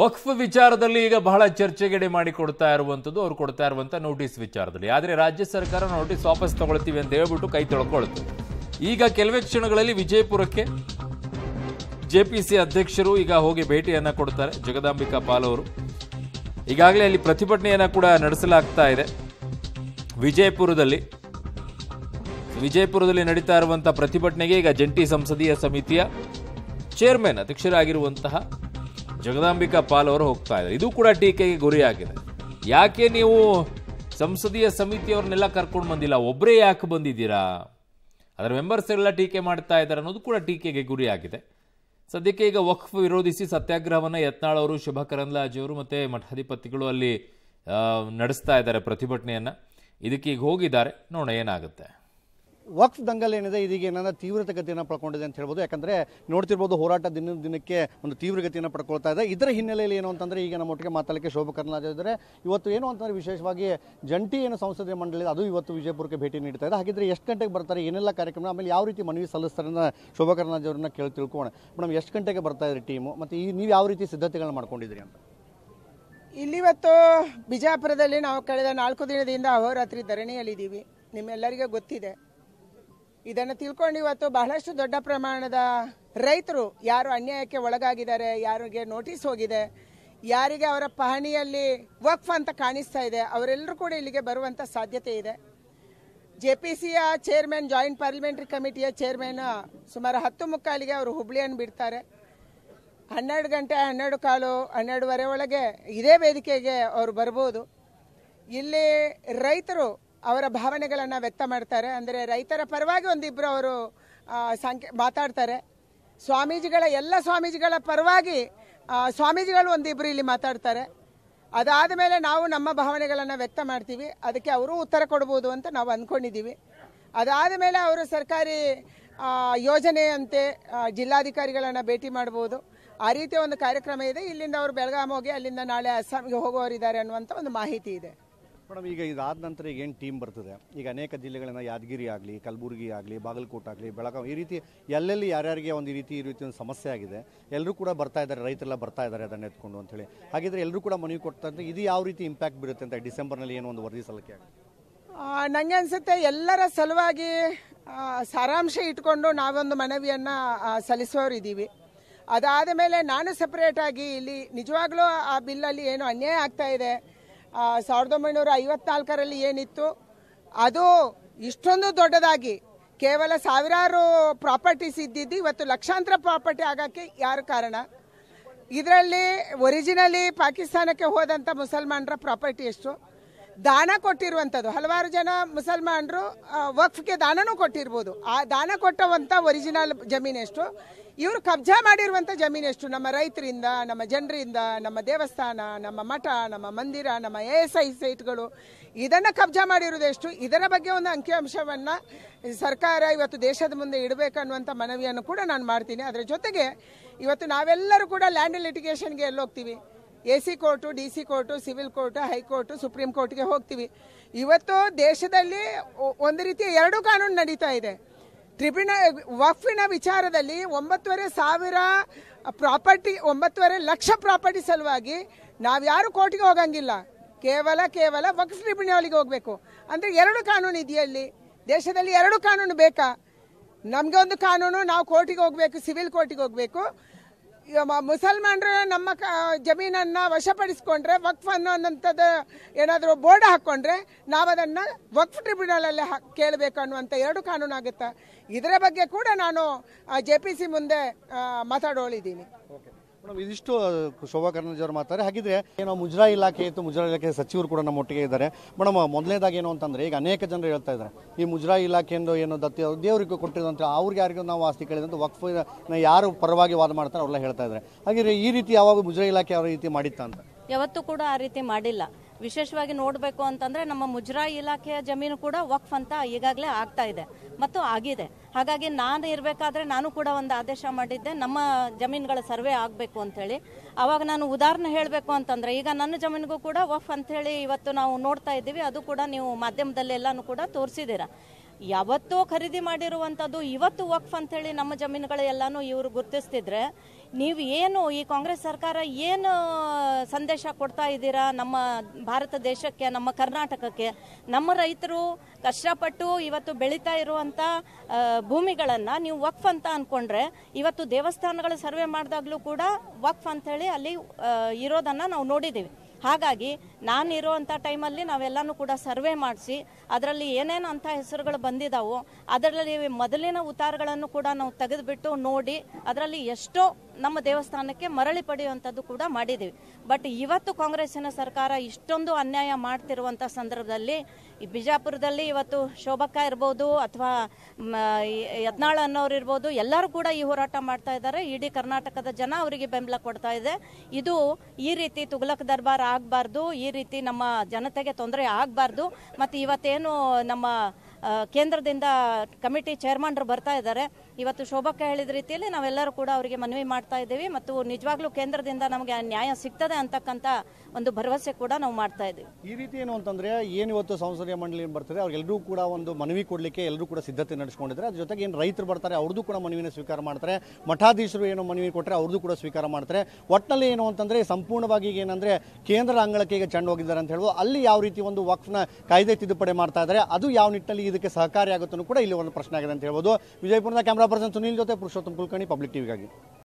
ವಕ್ಫ್ ವಿಚಾರದಲ್ಲಿ ಈಗ ಬಹಳ ಚರ್ಚೆಗೆಡೆ ಮಾಡಿಕೊಡ್ತಾ ಇರುವಂಥದ್ದು ಅವ್ರು ಕೊಡ್ತಾ ಇರುವಂಥ ನೋಟಿಸ್ ವಿಚಾರದಲ್ಲಿ ಆದರೆ ರಾಜ್ಯ ಸರ್ಕಾರ ನೋಟಿಸ್ ವಾಪಸ್ ತಗೊಳ್ತೀವಿ ಅಂತ ಹೇಳ್ಬಿಟ್ಟು ಕೈ ತೊಳ್ಕೊಳ್ತು ಈಗ ಕೆಲವೇ ಕ್ಷಣಗಳಲ್ಲಿ ವಿಜಯಪುರಕ್ಕೆ ಜೆ ಪಿ ಸಿ ಅಧ್ಯಕ್ಷರು ಈಗ ಹೋಗಿ ಭೇಟಿಯನ್ನು ಕೊಡ್ತಾರೆ ಜಗದಾಂಬಿಕಾ ಪಾಲ್ ಅವರು ಈಗಾಗಲೇ ಅಲ್ಲಿ ಪ್ರತಿಭಟನೆಯನ್ನು ಕೂಡ ನಡೆಸಲಾಗ್ತಾ ಇದೆ ವಿಜಯಪುರದಲ್ಲಿ ವಿಜಯಪುರದಲ್ಲಿ ನಡೀತಾ ಇರುವಂಥ ಪ್ರತಿಭಟನೆಗೆ ಈಗ ಜಂಟಿ ಸಂಸದೀಯ ಸಮಿತಿಯ ಚೇರ್ಮನ್ ಅಧ್ಯಕ್ಷರಾಗಿರುವಂತಹ ಜಗದಾಂಬಿಕಾ ಪಾಲ್ ಅವರು ಹೋಗ್ತಾ ಇದ್ದಾರೆ ಇದು ಕೂಡ ಟೀಕೆಗೆ ಗುರಿಯಾಗಿದೆ ಯಾಕೆ ನೀವು ಸಂಸದೀಯ ಸಮಿತಿಯವ್ರನ್ನೆಲ್ಲ ಕರ್ಕೊಂಡು ಬಂದಿಲ್ಲ ಒಬ್ಬರೇ ಯಾಕೆ ಬಂದಿದ್ದೀರಾ ಅದರ ಮೆಂಬರ್ಸ್ ಎಲ್ಲ ಟೀಕೆ ಮಾಡ್ತಾ ಇದ್ದಾರೆ ಅನ್ನೋದು ಕೂಡ ಟೀಕೆಗೆ ಗುರಿಯಾಗಿದೆ ಸದ್ಯಕ್ಕೆ ಈಗ ವಕ್ಫ್ ವಿರೋಧಿಸಿ ಸತ್ಯಾಗ್ರಹವನ್ನು ಯತ್ನಾಳ್ ಅವರು ಶುಭ ಕರಂದ್ಲಾಜಿಯವರು ಮತ್ತು ಮಠಾಧಿಪತಿಗಳು ಅಲ್ಲಿ ನಡೆಸ್ತಾ ಇದ್ದಾರೆ ಪ್ರತಿಭಟನೆಯನ್ನು ಇದಕ್ಕೀಗ ಹೋಗಿದ್ದಾರೆ ನೋಡೋಣ ಏನಾಗುತ್ತೆ ವಕ್ಫ್ ದಂಗಲ್ ಏನಿದೆ ಇದೀಗ ಏನಂದ್ರೆ ಗತಿಯನ್ನು ಪಡ್ಕೊಂಡಿದೆ ಅಂತ ಹೇಳ್ಬೋದು ಯಾಕಂದ್ರೆ ನೋಡ್ತಿರ್ಬೋದು ಹೋರಾಟ ದಿನ ದಿನಕ್ಕೆ ಒಂದು ತೀವ್ರಗತಿಯನ್ನು ಪಡ್ಕೊಳ್ತಾ ಇದೆ ಇದರ ಹಿನ್ನೆಲೆಯಲ್ಲಿ ಏನು ಅಂತಂದ್ರೆ ಈಗ ನಮ್ಮೊಟ್ಟಿಗೆ ಮಾತಾಡಲಿಕ್ಕೆ ಶೋಭಾ ಕರ್ನಾಟಕ ಇದ್ದಾರೆ ಇವತ್ತು ಏನು ಅಂತಂದ್ರೆ ವಿಶೇಷವಾಗಿ ಜಂಟಿ ಏನು ಸಂಸದೀಯ ಮಂಡಳಿ ಅದು ಇವತ್ತು ವಿಜಯಪುರಕ್ಕೆ ಭೇಟಿ ನೀಡ್ತಾ ಇದೆ ಹಾಗಿದ್ರೆ ಎಷ್ಟು ಗಂಟೆಗೆ ಬರ್ತಾರೆ ಏನೆಲ್ಲ ಕಾರ್ಯಕ್ರಮ ಆಮೇಲೆ ಯಾವ ರೀತಿ ಮನವಿ ಸಲ್ಲಿಸ್ತಾರೆ ಶೋಭಾ ಕರ್ನಾಜ್ ಅವರನ್ನ ಕೇಳಿ ತಿಳ್ಕೊಳ್ಳೋಣ ಮೇಡಮ್ ಎಷ್ಟು ಗಂಟೆಗೆ ಬರ್ತಾ ಇದ್ರಿ ಟೀಮು ಮತ್ತು ಈ ನೀವು ಯಾವ ರೀತಿ ಸಿದ್ಧತೆಗಳನ್ನ ಮಾಡ್ಕೊಂಡಿದ್ದೀರಿ ಅಂತ ಇಲ್ಲಿವತ್ತು ಬಿಜಾಪುರದಲ್ಲಿ ನಾವು ಕಳೆದ ನಾಲ್ಕು ದಿನದಿಂದ ಅಹೋರಾತ್ರಿ ಧರಣಿಯಲ್ಲಿದ್ದೀವಿ ನಿಮ್ಮೆಲ್ಲರಿಗೂ ಗೊತ್ತಿದೆ ಇದನ್ನು ತಿಳ್ಕೊಂಡು ಇವತ್ತು ಬಹಳಷ್ಟು ದೊಡ್ಡ ಪ್ರಮಾಣದ ರೈತರು ಯಾರು ಅನ್ಯಾಯಕ್ಕೆ ಒಳಗಾಗಿದ್ದಾರೆ ಯಾರಿಗೆ ನೋಟಿಸ್ ಹೋಗಿದೆ ಯಾರಿಗೆ ಅವರ ಪಹಣಿಯಲ್ಲಿ ವಕ್ಫ್ ಅಂತ ಕಾಣಿಸ್ತಾ ಇದೆ ಅವರೆಲ್ಲರೂ ಕೂಡ ಇಲ್ಲಿಗೆ ಬರುವಂಥ ಸಾಧ್ಯತೆ ಇದೆ ಜೆ ಪಿ ಸಿಯ ಚೇರ್ಮನ್ ಜಾಯಿಂಟ್ ಪಾರ್ಲಿಮೆಂಟ್ರಿ ಕಮಿಟಿಯ ಚೇರ್ಮನ್ ಸುಮಾರು ಹತ್ತು ಮುಕ್ಕಾಲಿಗೆ ಅವರು ಹುಬ್ಳಿಯನ್ನು ಬಿಡ್ತಾರೆ ಹನ್ನೆರಡು ಗಂಟೆ ಹನ್ನೆರಡು ಕಾಲು ಹನ್ನೆರಡುವರೆ ಒಳಗೆ ಇದೇ ವೇದಿಕೆಗೆ ಅವರು ಬರ್ಬೋದು ಇಲ್ಲಿ ರೈತರು ಅವರ ಭಾವನೆಗಳನ್ನು ವ್ಯಕ್ತ ಮಾಡ್ತಾರೆ ಅಂದರೆ ರೈತರ ಪರವಾಗಿ ಒಂದಿಬ್ಬರು ಅವರು ಸಂಖ್ಯೆ ಮಾತಾಡ್ತಾರೆ ಸ್ವಾಮೀಜಿಗಳ ಎಲ್ಲ ಸ್ವಾಮೀಜಿಗಳ ಪರವಾಗಿ ಸ್ವಾಮೀಜಿಗಳು ಒಂದಿಬ್ಬರು ಇಲ್ಲಿ ಮಾತಾಡ್ತಾರೆ ಅದಾದ ಮೇಲೆ ನಾವು ನಮ್ಮ ಭಾವನೆಗಳನ್ನು ವ್ಯಕ್ತ ಮಾಡ್ತೀವಿ ಅದಕ್ಕೆ ಅವರು ಉತ್ತರ ಕೊಡ್ಬೋದು ಅಂತ ನಾವು ಅಂದ್ಕೊಂಡಿದ್ದೀವಿ ಅದಾದ ಮೇಲೆ ಅವರು ಸರ್ಕಾರಿ ಯೋಜನೆಯಂತೆ ಜಿಲ್ಲಾಧಿಕಾರಿಗಳನ್ನು ಭೇಟಿ ಮಾಡ್ಬೋದು ಆ ರೀತಿಯ ಒಂದು ಕಾರ್ಯಕ್ರಮ ಇದೆ ಇಲ್ಲಿಂದ ಅವರು ಬೆಳಗಾಮ್ ಹೋಗಿ ಅಲ್ಲಿಂದ ನಾಳೆ ಅಸ್ಸಾಂಗೆ ಹೋಗುವವರಿದ್ದಾರೆ ಅನ್ನುವಂಥ ಒಂದು ಮಾಹಿತಿ ಇದೆ ಮೇಡಮ್ ಈಗ ಇದಾದ ನಂತರ ಈಗ ಏನು ಟೀಮ್ ಬರ್ತದೆ ಈಗ ಅನೇಕ ಜಿಲ್ಲೆಗಳನ್ನ ಯಾದಗಿರಿ ಆಗಲಿ ಕಲಬುರಗಿ ಆಗಲಿ ಬಾಗಲಕೋಟೆ ಆಗಲಿ ಬೆಳಗಾವಿ ಈ ರೀತಿ ಎಲ್ಲೆಲ್ಲಿ ಯಾರ್ಯಾರಿಗೆ ಒಂದು ರೀತಿ ಈ ರೀತಿ ಒಂದು ಸಮಸ್ಯೆ ಆಗಿದೆ ಎಲ್ಲರೂ ಕೂಡ ಬರ್ತಾ ಇದ್ದಾರೆ ರೈತರೆಲ್ಲ ಬರ್ತಾ ಇದ್ದಾರೆ ಅದನ್ನು ಎತ್ಕೊಂಡು ಅಂತೇಳಿ ಹಾಗಿದ್ರೆ ಎಲ್ಲರೂ ಕೂಡ ಮನವಿ ಕೊಡ್ತಾರೆ ಇದು ಯಾವ ರೀತಿ ಇಂಪ್ಯಾಕ್ಟ್ ಬೀರುತ್ತೆ ಅಂತ ಡಿಸೆಂಬರ್ನಲ್ಲಿ ಏನೋ ಒಂದು ವರದಿ ಸಲಕೆ ನನಗೆ ಅನಿಸುತ್ತೆ ಎಲ್ಲರ ಸಲುವಾಗಿ ಸಾರಾಂಶ ಇಟ್ಕೊಂಡು ನಾವೊಂದು ಮನವಿಯನ್ನು ಇದ್ದೀವಿ ಅದಾದ ಮೇಲೆ ನಾನು ಸಪ್ರೇಟಾಗಿ ಇಲ್ಲಿ ನಿಜವಾಗ್ಲೂ ಆ ಬಿಲ್ಲಲ್ಲಿ ಏನು ಅನ್ಯಾಯ ಆಗ್ತಾ ಇದೆ ಸಾವಿರದ ಒಂಬೈನೂರ ಐವತ್ನಾಲ್ಕರಲ್ಲಿ ಏನಿತ್ತು ಅದು ಇಷ್ಟೊಂದು ದೊಡ್ಡದಾಗಿ ಕೇವಲ ಸಾವಿರಾರು ಪ್ರಾಪರ್ಟೀಸ್ ಇದ್ದಿದ್ದು ಇವತ್ತು ಲಕ್ಷಾಂತರ ಪ್ರಾಪರ್ಟಿ ಆಗೋಕ್ಕೆ ಯಾರು ಕಾರಣ ಇದರಲ್ಲಿ ಒರಿಜಿನಲಿ ಪಾಕಿಸ್ತಾನಕ್ಕೆ ಹೋದಂಥ ಮುಸಲ್ಮಾನರ ಪ್ರಾಪರ್ಟಿ ಎಷ್ಟು ದಾನ ಕೊಟ್ಟಿರುವಂಥದ್ದು ಹಲವಾರು ಜನ ಮುಸಲ್ಮಾನರು ವಕ್ಫ್ಗೆ ದಾನನೂ ಕೊಟ್ಟಿರ್ಬೋದು ಆ ದಾನ ಕೊಟ್ಟವಂಥ ಒರಿಜಿನಲ್ ಎಷ್ಟು ಇವರು ಕಬ್ಜಾ ಮಾಡಿರುವಂಥ ಎಷ್ಟು ನಮ್ಮ ರೈತರಿಂದ ನಮ್ಮ ಜನರಿಂದ ನಮ್ಮ ದೇವಸ್ಥಾನ ನಮ್ಮ ಮಠ ನಮ್ಮ ಮಂದಿರ ನಮ್ಮ ಎ ಎಸ್ ಐ ಸೈಟ್ಗಳು ಇದನ್ನು ಕಬ್ಜಾ ಮಾಡಿರುವುದೆಷ್ಟು ಇದರ ಬಗ್ಗೆ ಒಂದು ಅಂಕಿಅಂಶವನ್ನು ಸರ್ಕಾರ ಇವತ್ತು ದೇಶದ ಮುಂದೆ ಇಡಬೇಕನ್ನುವಂಥ ಮನವಿಯನ್ನು ಕೂಡ ನಾನು ಮಾಡ್ತೀನಿ ಅದರ ಜೊತೆಗೆ ಇವತ್ತು ನಾವೆಲ್ಲರೂ ಕೂಡ ಲ್ಯಾಂಡ್ ಲಿಟಿಗೇಷನ್ಗೆ ಎಲ್ಲೋಗ್ತೀವಿ A C court D C court civil court high court supreme ಕೋರ್ಟ್ಗೆ ಹೋಗ್ತೀವಿ ಇವತ್ತು ದೇಶದಲ್ಲಿ ಒಂದು ರೀತಿಯ ಎರಡು ಕಾನೂನು ನಡೀತಾ ಇದೆ ಟ್ರಿಬ್ಯುನಲ್ ವಕ್ಫಿನ ವಿಚಾರದಲ್ಲಿ ಒಂಬತ್ತುವರೆ ಸಾವಿರ ಪ್ರಾಪರ್ಟಿ ಒಂಬತ್ತುವರೆ ಲಕ್ಷ ಪ್ರಾಪರ್ಟಿ ಸಲುವಾಗಿ ನಾವು ನಾವ್ಯಾರು ಕೋರ್ಟ್ಗೆ ಹೋಗಂಗಿಲ್ಲ ಕೇವಲ ಕೇವಲ ವಕ್ಫ್ ಟ್ರಿಬ್ಯುನಲ್ಗೆ ಹೋಗಬೇಕು ಅಂದರೆ ಎರಡು ಕಾನೂನು ಇದೆಯಲ್ಲಿ ದೇಶದಲ್ಲಿ ಎರಡು ಕಾನೂನು ಬೇಕಾ ನಮಗೆ ಒಂದು ಕಾನೂನು ನಾವು ಕೋರ್ಟಿಗೆ ಹೋಗಬೇಕು ಸಿವಿಲ್ ಕೋರ್ಟಿಗೆ ಹೋಗಬೇಕು ಮುಸಲ್ಮಾನರು ನಮ್ಮ ಕ ಜಮೀನನ್ನು ವಶಪಡಿಸ್ಕೊಂಡ್ರೆ ವಕ್ಫ್ ಅನ್ನುವಂಥದ್ದು ಏನಾದರೂ ಬೋರ್ಡ್ ಹಾಕ್ಕೊಂಡ್ರೆ ನಾವದನ್ನು ವಕ್ಫ್ ಟ್ರಿಬ್ಯುನಲಲ್ಲಿ ಹಾಕ್ ಕೇಳಬೇಕು ಅನ್ನುವಂಥ ಎರಡು ಆಗುತ್ತೆ ಇದರ ಬಗ್ಗೆ ಕೂಡ ನಾನು ಜೆ ಪಿ ಸಿ ಮುಂದೆ ಮಾತಾಡೋಳಿದ್ದೀನಿ ಮೇಡಮ್ ಇದಿಷ್ಟು ಶೋಭಾ ಅವರು ಮಾತಾರೆ ಹಾಗಿದ್ರೆ ಏನೋ ಮುಜರಾ ಇಲಾಖೆ ಇತ್ತು ಮುಜರಾ ಇಲಾಖೆ ಸಚಿವರು ಕೂಡ ನಮ್ಮ ಒಟ್ಟಿಗೆ ಇದ್ದಾರೆ ಮೇಡಮ್ ಮೊದಲನೇದಾಗಿ ಏನು ಅಂತಂದ್ರೆ ಈಗ ಅನೇಕ ಜನರು ಹೇಳ್ತಾ ಇದ್ದಾರೆ ಈ ಮುಜರಾ ಇಲಾಖೆಯಿಂದ ಏನು ದತ್ತಿ ದೇವರಿಗೆ ಕೊಟ್ಟಿರೋದಂತ ಅವ್ರಿಗೆ ಯಾರಿಗೂ ನಾವು ಆಸ್ತಿ ಕೇಳಿದಂತ ವಕ್ಫ್ ಯಾರು ಪರವಾಗಿ ವಾದ ಮಾಡ್ತಾರೆ ಅವ್ರೆಲ್ಲ ಹೇಳ್ತಾ ಇದ್ದಾರೆ ಹಾಗಿದ್ರೆ ಈ ರೀತಿ ಯಾವಾಗ ಮುಜರಾ ಇಲಾಖೆ ಯಾವ ರೀತಿ ಮಾಡಿತ್ತ ಅಂತ ಯಾವತ್ತೂ ಕೂಡ ಆ ರೀತಿ ಮಾಡಿಲ್ಲ ವಿಶೇಷವಾಗಿ ನೋಡಬೇಕು ಅಂತಂದ್ರೆ ನಮ್ಮ ಮುಜರಾ ಇಲಾಖೆಯ ಜಮೀನು ಕೂಡ ವಕ್ಫ್ ಅಂತ ಈಗಾಗಲೇ ಆಗ್ತಾ ಇದೆ ಮತ್ತು ಆಗಿದೆ ಹಾಗಾಗಿ ನಾನು ಇರಬೇಕಾದ್ರೆ ನಾನು ಕೂಡ ಒಂದು ಆದೇಶ ಮಾಡಿದ್ದೆ ನಮ್ಮ ಜಮೀನುಗಳ ಸರ್ವೆ ಆಗಬೇಕು ಅಂತೇಳಿ ಅವಾಗ ನಾನು ಉದಾಹರಣೆ ಹೇಳಬೇಕು ಅಂತಂದ್ರೆ ಈಗ ನನ್ನ ಜಮೀನಿಗೂ ಕೂಡ ವಫ್ ಅಂತ ಹೇಳಿ ಇವತ್ತು ನಾವು ನೋಡ್ತಾ ಇದ್ದೀವಿ ಅದು ಕೂಡ ನೀವು ಎಲ್ಲಾನು ಕೂಡ ತೋರಿಸಿದ್ದೀರಾ ಯಾವತ್ತೂ ಖರೀದಿ ಮಾಡಿರುವಂಥದ್ದು ಇವತ್ತು ವಕ್ಫ್ ಅಂಥೇಳಿ ನಮ್ಮ ಜಮೀನುಗಳೆಲ್ಲನೂ ಇವರು ಗುರುತಿಸ್ತಿದ್ರೆ ನೀವು ಏನು ಈ ಕಾಂಗ್ರೆಸ್ ಸರ್ಕಾರ ಏನು ಸಂದೇಶ ಕೊಡ್ತಾ ಇದ್ದೀರಾ ನಮ್ಮ ಭಾರತ ದೇಶಕ್ಕೆ ನಮ್ಮ ಕರ್ನಾಟಕಕ್ಕೆ ನಮ್ಮ ರೈತರು ಕಷ್ಟಪಟ್ಟು ಇವತ್ತು ಬೆಳೀತಾ ಇರುವಂಥ ಭೂಮಿಗಳನ್ನು ನೀವು ವಕ್ಫ್ ಅಂತ ಅಂದ್ಕೊಂಡ್ರೆ ಇವತ್ತು ದೇವಸ್ಥಾನಗಳ ಸರ್ವೆ ಮಾಡಿದಾಗಲೂ ಕೂಡ ವಕ್ಫ್ ಅಂಥೇಳಿ ಅಲ್ಲಿ ಇರೋದನ್ನು ನಾವು ನೋಡಿದ್ದೀವಿ ಹಾಗಾಗಿ ನಾನು ಇರುವಂಥ ಟೈಮಲ್ಲಿ ನಾವೆಲ್ಲನೂ ಕೂಡ ಸರ್ವೆ ಮಾಡಿಸಿ ಅದರಲ್ಲಿ ಏನೇನು ಅಂಥ ಹೆಸರುಗಳು ಬಂದಿದ್ದಾವೋ ಅದರಲ್ಲಿ ಮೊದಲಿನ ಉತ್ತಾರಗಳನ್ನು ಕೂಡ ನಾವು ತೆಗೆದುಬಿಟ್ಟು ನೋಡಿ ಅದರಲ್ಲಿ ಎಷ್ಟೋ ನಮ್ಮ ದೇವಸ್ಥಾನಕ್ಕೆ ಮರಳಿ ಪಡೆಯುವಂಥದ್ದು ಕೂಡ ಮಾಡಿದ್ದೀವಿ ಬಟ್ ಇವತ್ತು ಕಾಂಗ್ರೆಸ್ಸಿನ ಸರ್ಕಾರ ಇಷ್ಟೊಂದು ಅನ್ಯಾಯ ಮಾಡ್ತಿರುವಂಥ ಸಂದರ್ಭದಲ್ಲಿ ಈ ಬಿಜಾಪುರದಲ್ಲಿ ಇವತ್ತು ಶೋಭಕ್ಕ ಇರ್ಬೋದು ಅಥವಾ ಯತ್ನಾಳ ಅನ್ನೋರು ಇರ್ಬೋದು ಎಲ್ಲರೂ ಕೂಡ ಈ ಹೋರಾಟ ಮಾಡ್ತಾ ಇದ್ದಾರೆ ಇಡೀ ಕರ್ನಾಟಕದ ಜನ ಅವರಿಗೆ ಬೆಂಬಲ ಕೊಡ್ತಾ ಇದೆ ಇದು ಈ ರೀತಿ ತುಗ್ಲಕ್ ದರ್ಬಾರ್ ಆಗಬಾರ್ದು ಈ ರೀತಿ ನಮ್ಮ ಜನತೆಗೆ ತೊಂದರೆ ಆಗಬಾರ್ದು ಮತ್ತು ಇವತ್ತೇನು ನಮ್ಮ ಕೇಂದ್ರದಿಂದ ಕಮಿಟಿ ಚೇರ್ಮನ್ರು ಬರ್ತಾ ಇದ್ದಾರೆ ಇವತ್ತು ಶೋಭಕ್ಕ ಹೇಳಿದ ರೀತಿಯಲ್ಲಿ ನಾವೆಲ್ಲರೂ ಕೂಡ ಅವರಿಗೆ ಮನವಿ ಮಾಡ್ತಾ ಇದ್ದೀವಿ ಮತ್ತು ನಿಜವಾಗ್ಲೂ ಕೇಂದ್ರದಿಂದ ನಮಗೆ ನ್ಯಾಯ ಸಿಗ್ತದೆ ಅಂತಕ್ಕಂತ ಒಂದು ಭರವಸೆ ಕೂಡ ನಾವು ಮಾಡ್ತಾ ಇದ್ದೀವಿ ಈ ರೀತಿ ಏನು ಅಂತಂದ್ರೆ ಏನು ಇವತ್ತು ಸಂಸದೀಯ ಮಂಡಳಿ ಬರ್ತಾರೆ ಅವ್ರಿಗೆಲ್ಲರೂ ಕೂಡ ಒಂದು ಮನವಿ ಕೊಡಲಿಕ್ಕೆ ಎಲ್ಲರೂ ಕೂಡ ಸಿದ್ಧತೆ ನಡೆಸ್ಕೊಂಡಿದ್ರೆ ಅದ್ರ ಜೊತೆಗೆ ಏನು ರೈತರು ಬರ್ತಾರೆ ಅವ್ರದ್ದು ಕೂಡ ಮನವಿನ ಸ್ವೀಕಾರ ಮಾಡ್ತಾರೆ ಮಠಾಧೀಶರು ಏನು ಮನವಿ ಕೊಟ್ಟರೆ ಅವ್ರದ್ದು ಕೂಡ ಸ್ವೀಕಾರ ಮಾಡ್ತಾರೆ ಒಟ್ಟಿನಲ್ಲಿ ಏನು ಅಂತಂದ್ರೆ ಸಂಪೂರ್ಣವಾಗಿ ಈಗ ಏನಂದ್ರೆ ಕೇಂದ್ರ ಅಂಗಳಕ್ಕೆ ಈಗ ಚೆಂಡು ಹೋಗಿದ್ದಾರೆ ಅಂತ ಹೇಳುವ ಅಲ್ಲಿ ಯಾವ ರೀತಿ ಒಂದು ವಕ್ಫ್ನ ಕಾಯ್ದೆ ತಿದ್ದುಪಡಿ ಮಾಡ್ತಾ ಇದ್ದಾರೆ ಅದು ಯಾವ ನಿಟ್ಟಿನಲ್ಲಿ ಇದಕ್ಕೆ ಸಹಕಾರಿಯಾಗುತ್ತೆ ಕೂಡ ಇಲ್ಲಿ ಒಂದು ಪ್ರಶ್ನೆ ಆಗಿದೆ ಅಂತ ಹೇಳ್ಬೋದು ವಿಜಯಪುರದ ಕ್ಯಾಮ್ರಾ पर्सन सुनील जो पुरुषोत्तम कुलकर्णी पब्लिक टीवी का